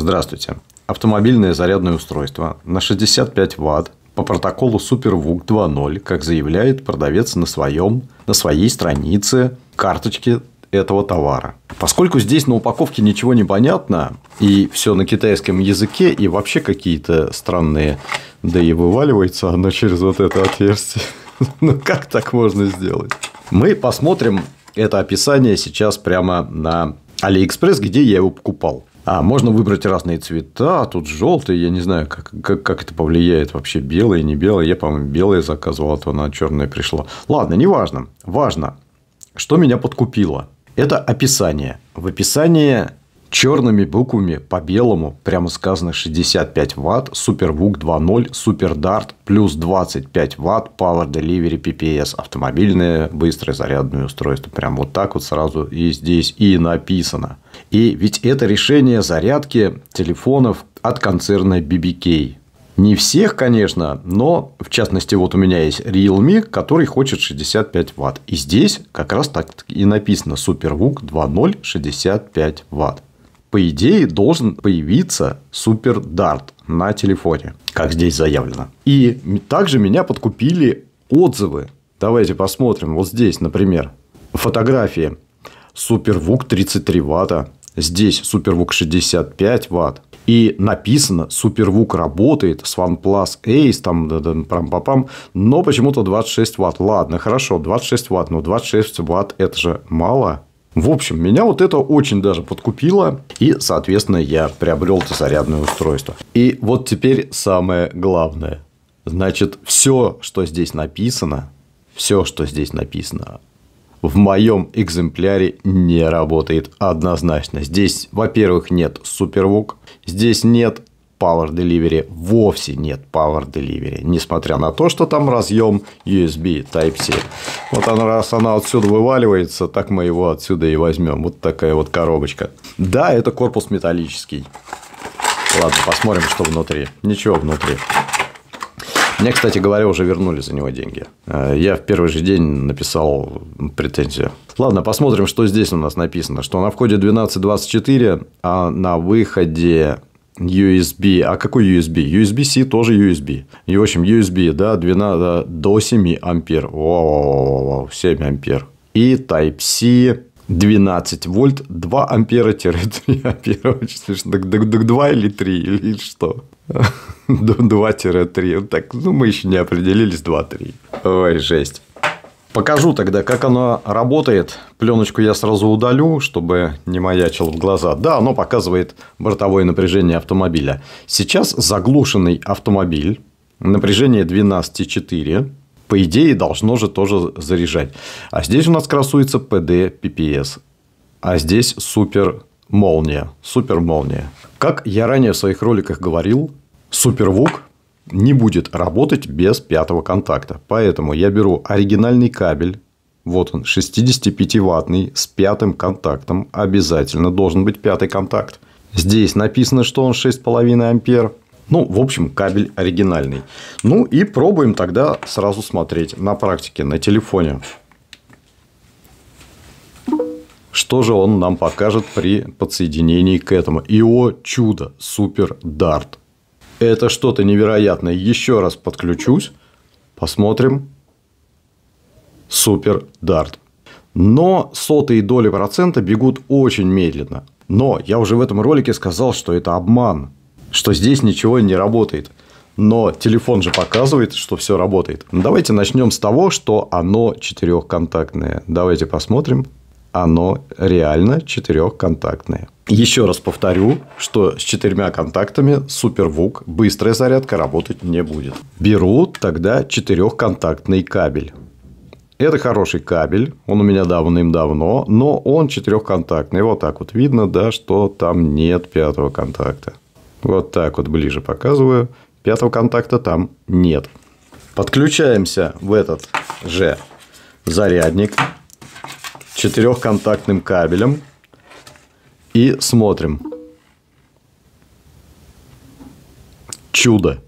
Здравствуйте. Автомобильное зарядное устройство на 65 Вт по протоколу SuperVOOC 2.0, как заявляет продавец на, своем, на своей странице карточки этого товара. Поскольку здесь на упаковке ничего не понятно, и все на китайском языке, и вообще какие-то странные, да и вываливается оно через вот это отверстие. Ну как так можно сделать? Мы посмотрим это описание сейчас прямо на AliExpress, где я его покупал. А, можно выбрать разные цвета, а тут желтый, я не знаю, как, как, как это повлияет вообще, белое, не белое. Я, по-моему, белое заказывал, а то она черное пришло. Ладно, неважно. Важно, что меня подкупило. Это описание. В описании Черными буквами по белому прямо сказано 65 Вт, Superbook 2.0, SuperDart плюс 25 Вт Power Delivery PPS, автомобильное быстрое зарядное устройство. Прям вот так вот сразу и здесь и написано. И ведь это решение зарядки телефонов от концерна BBK. Не всех, конечно, но в частности вот у меня есть Realme, который хочет 65 Вт. И здесь как раз так и написано Superbook 2.0 65 Вт по идее, должен появиться супер дарт на телефоне, как здесь заявлено. И также меня подкупили отзывы. Давайте посмотрим. Вот здесь, например, фотографии. Супервук 33 ватта. Здесь супервук 65 ватт. И написано, супервук работает с OnePlus Ace, там, да, да, прям пам но почему-то 26 ватт. Ладно, хорошо, 26 ватт, но 26 ватт это же мало. В общем, меня вот это очень даже подкупило, и, соответственно, я приобрел это зарядное устройство. И вот теперь самое главное. Значит, все, что здесь написано, все, что здесь написано, в моем экземпляре не работает однозначно. Здесь, во-первых, нет супервук, здесь нет Power Delivery вовсе нет Power Delivery, несмотря на то, что там разъем USB Type-C. Вот она, раз она отсюда вываливается, так мы его отсюда и возьмем. Вот такая вот коробочка. Да, это корпус металлический. Ладно, посмотрим, что внутри. Ничего внутри. Мне, кстати говоря, уже вернули за него деньги. Э, я в первый же день написал претензию. Ладно, посмотрим, что здесь у нас написано. Что на входе 1224, а на выходе USB. А какой USB? USB-C тоже USB. И, в общем, USB, да, 12, до 7 ампер. Вау, 7 ампер. И Type-C 12 вольт, 2 ампера-3 ампера. Очень смешно. Так, 2 или 3, или что? 2-3. Так, ну, мы еще не определились, 2-3. Ой, жесть. Покажу тогда, как оно работает. Пленочку я сразу удалю, чтобы не маячил в глаза. Да, оно показывает бортовое напряжение автомобиля. Сейчас заглушенный автомобиль, напряжение 12,4. По идее, должно же тоже заряжать. А здесь у нас красуется PD PPS. А здесь супер молния. Супер молния. Как я ранее в своих роликах говорил, супервук не будет работать без пятого контакта. Поэтому я беру оригинальный кабель, вот он, 65-ваттный, с пятым контактом. Обязательно должен быть пятый контакт. Здесь написано, что он 6,5 ампер. Ну, в общем, кабель оригинальный. Ну, и пробуем тогда сразу смотреть на практике, на телефоне. Что же он нам покажет при подсоединении к этому? И о чудо! Супер Дарт это что-то невероятное. Еще раз подключусь. Посмотрим. Супер дарт. Но сотые доли процента бегут очень медленно. Но я уже в этом ролике сказал, что это обман. Что здесь ничего не работает. Но телефон же показывает, что все работает. Ну, давайте начнем с того, что оно четырехконтактное. Давайте посмотрим. Оно реально четырехконтактное. Еще раз повторю, что с четырьмя контактами супервук быстрая зарядка работать не будет. Беру тогда четырехконтактный кабель. Это хороший кабель, он у меня давным-давно, но он четырехконтактный. Вот так вот видно, да, что там нет пятого контакта. Вот так вот ближе показываю. Пятого контакта там нет. Подключаемся в этот же зарядник четырехконтактным кабелем и смотрим. Чудо.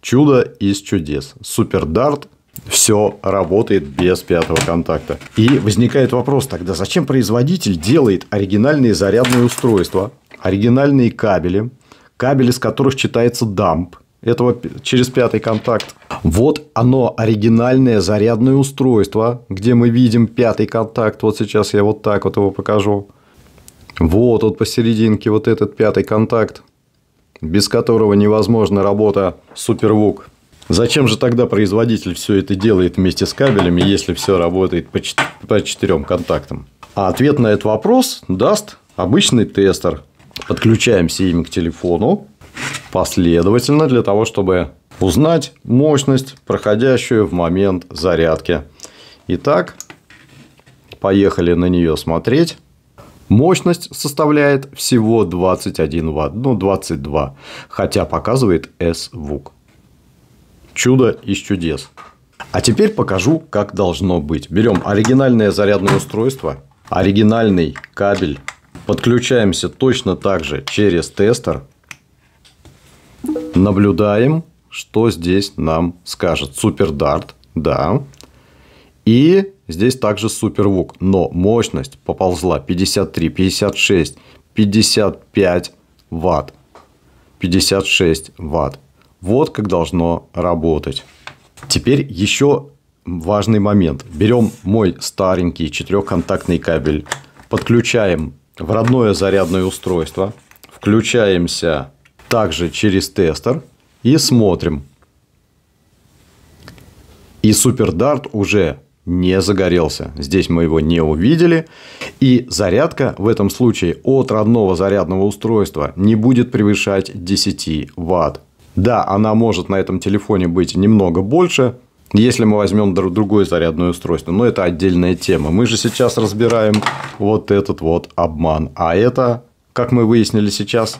Чудо из чудес. Супер дарт. Все работает без пятого контакта. И возникает вопрос тогда, зачем производитель делает оригинальные зарядные устройства, оригинальные кабели, кабель, из которых читается дамп, этого через пятый контакт. Вот оно, оригинальное зарядное устройство, где мы видим пятый контакт. Вот сейчас я вот так вот его покажу. Вот, вот посерединке вот этот пятый контакт, без которого невозможна работа супервук. Зачем же тогда производитель все это делает вместе с кабелями, если все работает по, по четырем контактам? А ответ на этот вопрос даст обычный тестер. Подключаемся им к телефону последовательно для того, чтобы узнать мощность, проходящую в момент зарядки. Итак, поехали на нее смотреть. Мощность составляет всего 21 Вт, ну 22, хотя показывает S-звук. Чудо из чудес. А теперь покажу, как должно быть. Берем оригинальное зарядное устройство, оригинальный кабель, подключаемся точно так же через тестер, наблюдаем, что здесь нам скажет. Супердарт, да. И Здесь также супервук, но мощность поползла 53, 56, 55 ватт. 56 ватт. Вот как должно работать. Теперь еще важный момент. Берем мой старенький четырехконтактный кабель, подключаем в родное зарядное устройство, включаемся также через тестер и смотрим. И супердарт уже не загорелся. Здесь мы его не увидели. И зарядка в этом случае от родного зарядного устройства не будет превышать 10 Вт. Да, она может на этом телефоне быть немного больше, если мы возьмем другое зарядное устройство. Но это отдельная тема. Мы же сейчас разбираем вот этот вот обман. А это, как мы выяснили сейчас,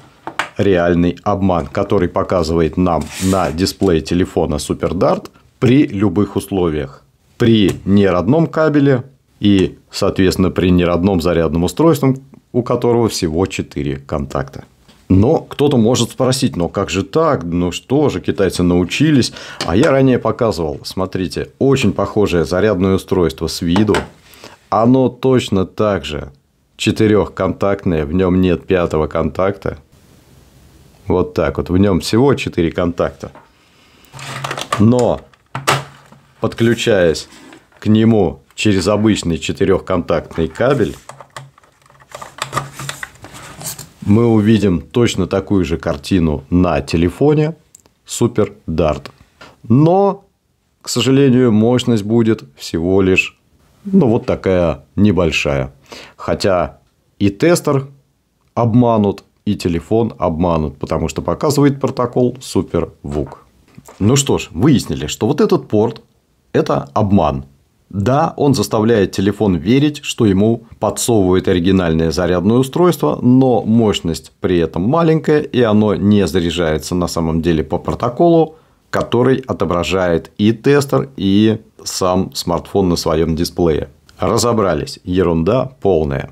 реальный обман, который показывает нам на дисплее телефона SuperDart при любых условиях при неродном кабеле и, соответственно, при неродном зарядном устройстве, у которого всего 4 контакта. Но кто-то может спросить, ну как же так, ну что же, китайцы научились. А я ранее показывал, смотрите, очень похожее зарядное устройство с виду. Оно точно так же четырехконтактное, в нем нет пятого контакта. Вот так вот, в нем всего четыре контакта. Но подключаясь к нему через обычный четырехконтактный кабель, мы увидим точно такую же картину на телефоне Super Dart. Но, к сожалению, мощность будет всего лишь ну, вот такая небольшая. Хотя и тестер обманут, и телефон обманут, потому что показывает протокол SuperVOOC. Ну что ж, выяснили, что вот этот порт это обман. Да, он заставляет телефон верить, что ему подсовывает оригинальное зарядное устройство, но мощность при этом маленькая, и оно не заряжается на самом деле по протоколу, который отображает и тестер, и сам смартфон на своем дисплее. Разобрались. Ерунда полная.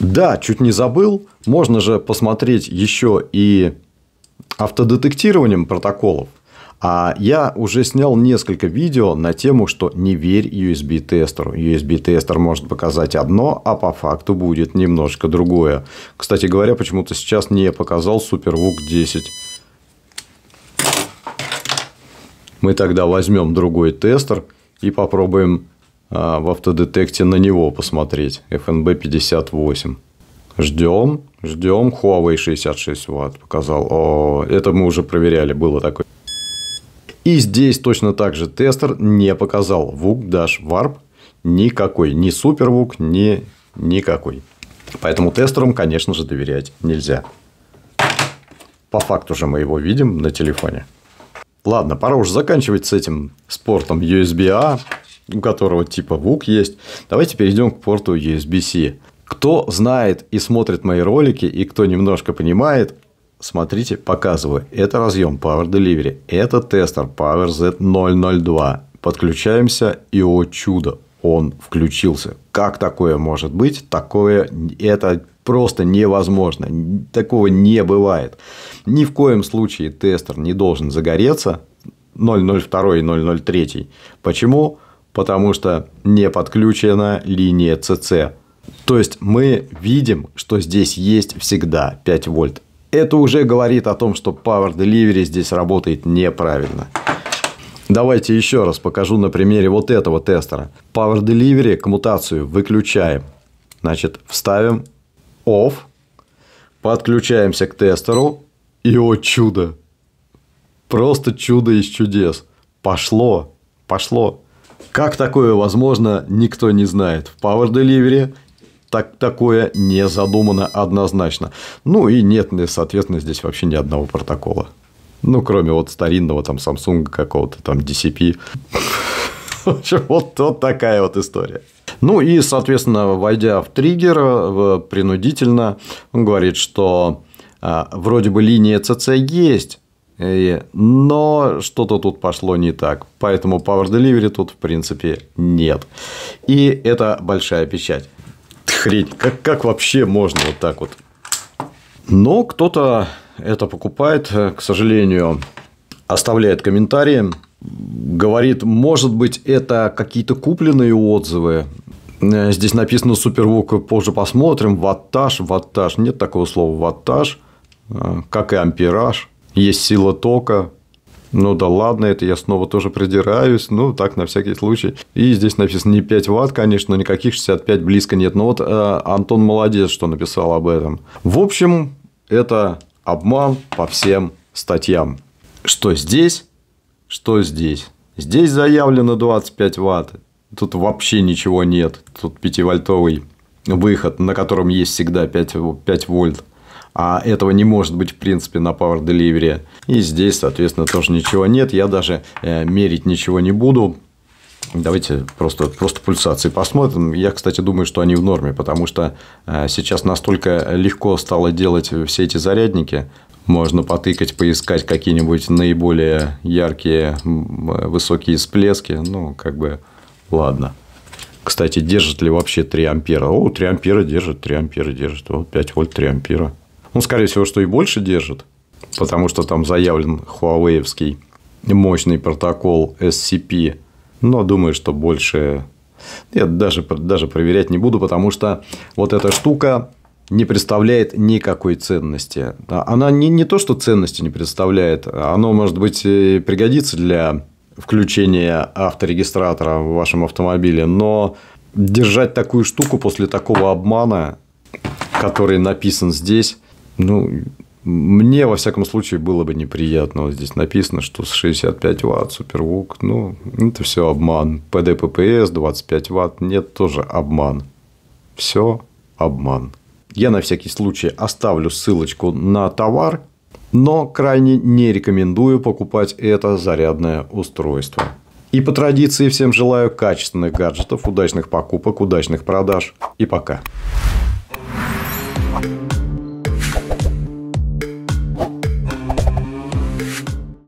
Да, чуть не забыл. Можно же посмотреть еще и автодетектированием протоколов. А я уже снял несколько видео на тему, что не верь USB-тестеру. USB-тестер может показать одно, а по факту будет немножко другое. Кстати говоря, почему-то сейчас не показал SuperVOOC 10. Мы тогда возьмем другой тестер и попробуем а, в автодетекте на него посмотреть. FNB58. Ждем, ждем. Huawei 66 Вт показал. О, это мы уже проверяли, было такое. И здесь точно так же тестер не показал вук Dash Warp никакой. Ни супер вук, ни никакой. Поэтому тестерам, конечно же, доверять нельзя. По факту же мы его видим на телефоне. Ладно, пора уже заканчивать с этим спортом USB-A, а, у которого типа вук есть. Давайте перейдем к порту USB-C. Кто знает и смотрит мои ролики, и кто немножко понимает, Смотрите, показываю. Это разъем Power Delivery. Это тестер Power Z002. Подключаемся и, о чудо, он включился. Как такое может быть? Такое это просто невозможно. Такого не бывает. Ни в коем случае тестер не должен загореться. 002 и 003. Почему? Потому что не подключена линия CC. То есть мы видим, что здесь есть всегда 5 вольт. Это уже говорит о том, что Power Delivery здесь работает неправильно. Давайте еще раз покажу на примере вот этого тестера. Power Delivery коммутацию выключаем. Значит, вставим off, подключаемся к тестеру, и о чудо! Просто чудо из чудес. Пошло, пошло. Как такое возможно, никто не знает. В Power Delivery так, такое не задумано однозначно. Ну и нет, соответственно, здесь вообще ни одного протокола. Ну, кроме вот старинного там Samsung какого-то там DCP. В общем, вот, вот такая вот история. Ну и, соответственно, войдя в триггер принудительно, он говорит, что а, вроде бы линия CC есть, но что-то тут пошло не так. Поэтому Power Delivery тут, в принципе, нет. И это большая печать хрень? Как, как вообще можно вот так вот? Но кто-то это покупает, э, к сожалению, оставляет комментарии, говорит, может быть, это какие-то купленные отзывы. Э, здесь написано супервук, позже посмотрим. Ваттаж, ваттаж. Нет такого слова ваттаж, э, как и ампераж. Есть сила тока, ну да ладно, это я снова тоже придираюсь, ну так на всякий случай. И здесь написано не 5 ватт, конечно, никаких 65 близко нет. Но вот э, Антон молодец, что написал об этом. В общем, это обман по всем статьям. Что здесь, что здесь. Здесь заявлено 25 ватт. Тут вообще ничего нет. Тут 5-вольтовый выход, на котором есть всегда 5, 5 вольт а этого не может быть в принципе на Power Delivery. И здесь, соответственно, тоже ничего нет. Я даже э, мерить ничего не буду. Давайте просто, просто пульсации посмотрим. Я, кстати, думаю, что они в норме, потому что э, сейчас настолько легко стало делать все эти зарядники. Можно потыкать, поискать какие-нибудь наиболее яркие, высокие всплески. Ну, как бы, ладно. Кстати, держит ли вообще 3 ампера? О, 3 ампера держит, 3 ампера держит. Вот 5 вольт, 3 ампера. Ну, скорее всего, что и больше держит, потому что там заявлен хуавеевский мощный протокол SCP. Но думаю, что больше... Я даже, даже проверять не буду, потому что вот эта штука не представляет никакой ценности. Она не, не то, что ценности не представляет, оно, может быть, пригодится для включения авторегистратора в вашем автомобиле, но держать такую штуку после такого обмана, который написан здесь, ну, мне, во всяком случае, было бы неприятно. Вот здесь написано, что с 65 ватт супервук. Ну, это все обман. ПДППС 25 ватт. Нет, тоже обман. Все обман. Я на всякий случай оставлю ссылочку на товар, но крайне не рекомендую покупать это зарядное устройство. И по традиции всем желаю качественных гаджетов, удачных покупок, удачных продаж и пока. thank you